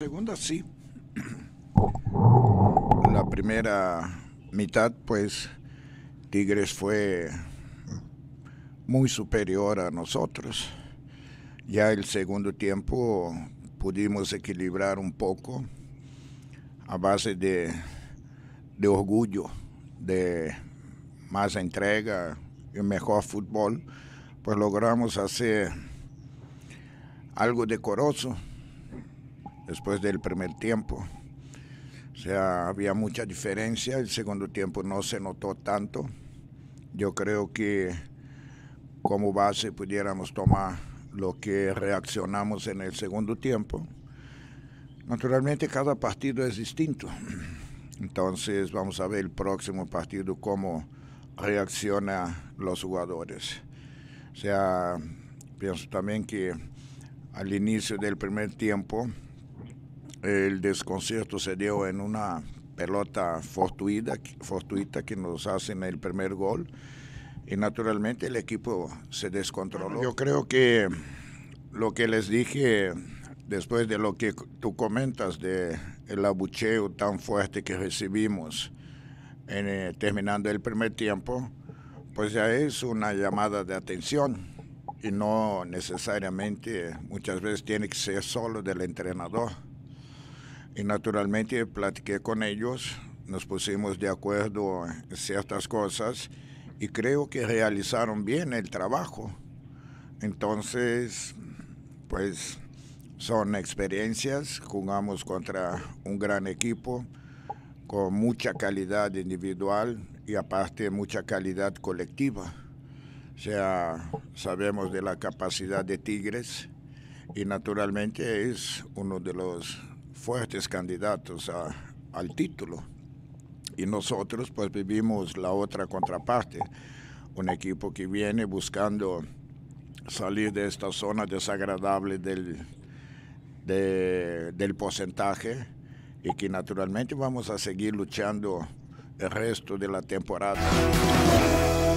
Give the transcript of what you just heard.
Segunda sí. La primera mitad, pues Tigres fue muy superior a nosotros. Ya el segundo tiempo pudimos equilibrar un poco a base de, de orgullo, de más entrega y mejor fútbol, pues logramos hacer algo decoroso después del primer tiempo. O sea, había mucha diferencia, el segundo tiempo no se notó tanto. Yo creo que como base pudiéramos tomar lo que reaccionamos en el segundo tiempo. Naturalmente cada partido es distinto. Entonces vamos a ver el próximo partido cómo reacciona los jugadores. O sea, pienso también que al inicio del primer tiempo el desconcierto se dio en una pelota fortuita, fortuita que nos hacen el primer gol y naturalmente el equipo se descontroló. Yo creo que lo que les dije después de lo que tú comentas de el abucheo tan fuerte que recibimos en, eh, terminando el primer tiempo, pues ya es una llamada de atención y no necesariamente muchas veces tiene que ser solo del entrenador. Y naturalmente platiqué con ellos, nos pusimos de acuerdo en ciertas cosas y creo que realizaron bien el trabajo. Entonces, pues son experiencias, jugamos contra un gran equipo con mucha calidad individual y aparte mucha calidad colectiva. O sea, sabemos de la capacidad de Tigres y naturalmente es uno de los fuertes candidatos al título. Y nosotros pues vivimos la otra contraparte, un equipo que viene buscando salir de esta zona desagradable del, del porcentaje y que naturalmente vamos a seguir luchando el resto de la temporada.